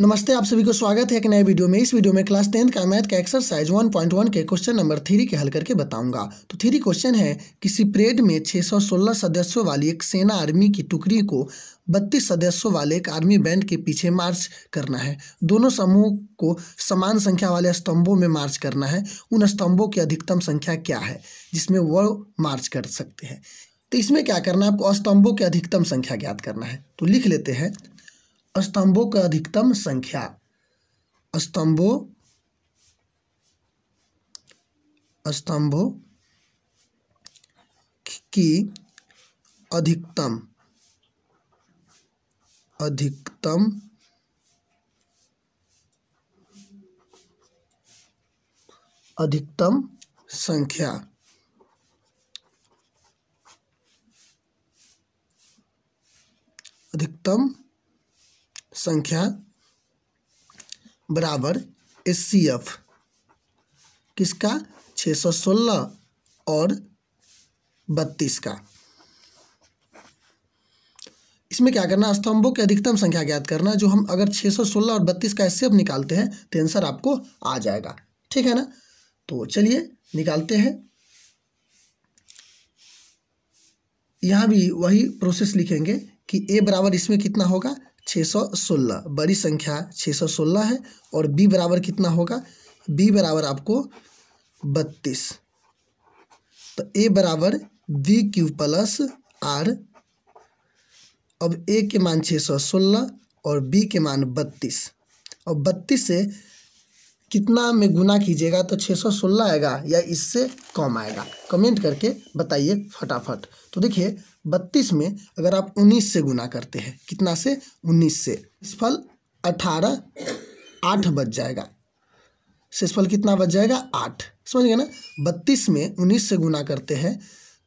नमस्ते आप सभी को स्वागत है एक नए वीडियो में इस वीडियो में क्लास टेंथ का मैथ का एक्सरसाइज 1.1 के क्वेश्चन नंबर थ्री के हल करके बताऊंगा तो थ्री क्वेश्चन है किसी परेड में 616 सदस्यों वाली एक सेना आर्मी की टुकड़ी को 32 सदस्यों वाले एक आर्मी बैंड के पीछे मार्च करना है दोनों समूह को समान संख्या वाले स्तंभों में मार्च करना है उन स्तंभों की अधिकतम संख्या क्या है जिसमें वह मार्च कर सकते हैं तो इसमें क्या करना है आपको स्तंभों की अधिकतम संख्या ज्ञात करना है तो लिख लेते हैं स्तंभों का अधिकतम संख्या स्तंभों स्तंभों की अधिकतम अधिकतम अधिकतम संख्या अधिकतम संख्या बराबर एस सी एफ किसका छः सौ सोलह और बत्तीस का इसमें क्या करना स्तंभों की अधिकतम संख्या ज्ञात करना जो हम अगर 616 और 32 का एस निकालते हैं तो आंसर आपको आ जाएगा ठीक है ना तो चलिए निकालते हैं यहाँ भी वही प्रोसेस लिखेंगे कि ए बराबर इसमें कितना होगा 616 सौ सोलह बड़ी संख्या 616 सौ सोलह है और बी बराबर कितना होगा बी बराबर आपको बत्तीस तो ए बराबर बी क्यू प्लस आर अब ए के मान 616 सौ सोलह और बी के मान बत्तीस और बत्तीस से कितना में गुना कीजिएगा तो छः सौ सोलह आएगा या इससे कम आएगा कमेंट करके बताइए फटाफट तो देखिए बत्तीस में अगर आप उन्नीस से गुना करते हैं कितना से उन्नीस से फल अठारह आठ बच जाएगा शेषफल कितना बच जाएगा आठ समझ गए ना बत्तीस में उन्नीस से गुना करते हैं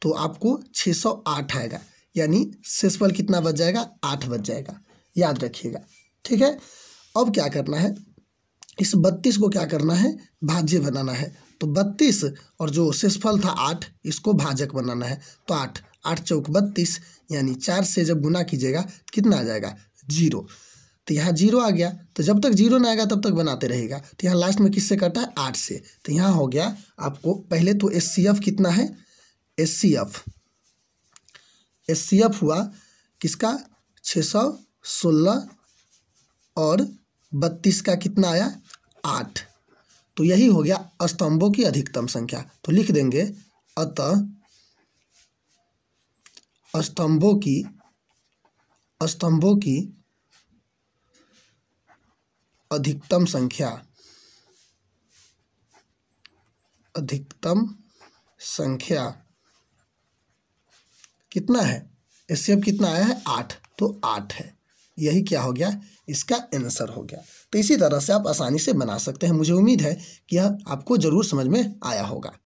तो आपको छः सौ आठ आएगा यानी शेषफल कितना बच जाएगा आठ बच जाएगा याद रखिएगा ठीक है अब क्या करना है इस बत्तीस को क्या करना है भाज्य बनाना है तो बत्तीस और जो शेषफल था आठ इसको भाजक बनाना है तो आठ आठ चौक बत्तीस यानी चार से जब गुना कीजिएगा कितना आ जाएगा जीरो तो यहाँ जीरो आ गया तो जब तक जीरो ना आएगा तब तक बनाते रहेगा तो यहाँ लास्ट में किससे कटा है आठ से तो यहाँ हो गया आपको पहले तो एस कितना है S C F S C F हुआ किसका छः सौ सोलह और बत्तीस का कितना आया आठ तो यही हो गया स्तंभों की अधिकतम संख्या तो लिख देंगे अतः स्तंभों की स्तंभों की अधिकतम संख्या अधिकतम संख्या कितना है एस कितना आया है आठ तो आठ है यही क्या हो गया इसका आंसर हो गया तो इसी तरह से आप आसानी से बना सकते हैं मुझे उम्मीद है कि यह आपको ज़रूर समझ में आया होगा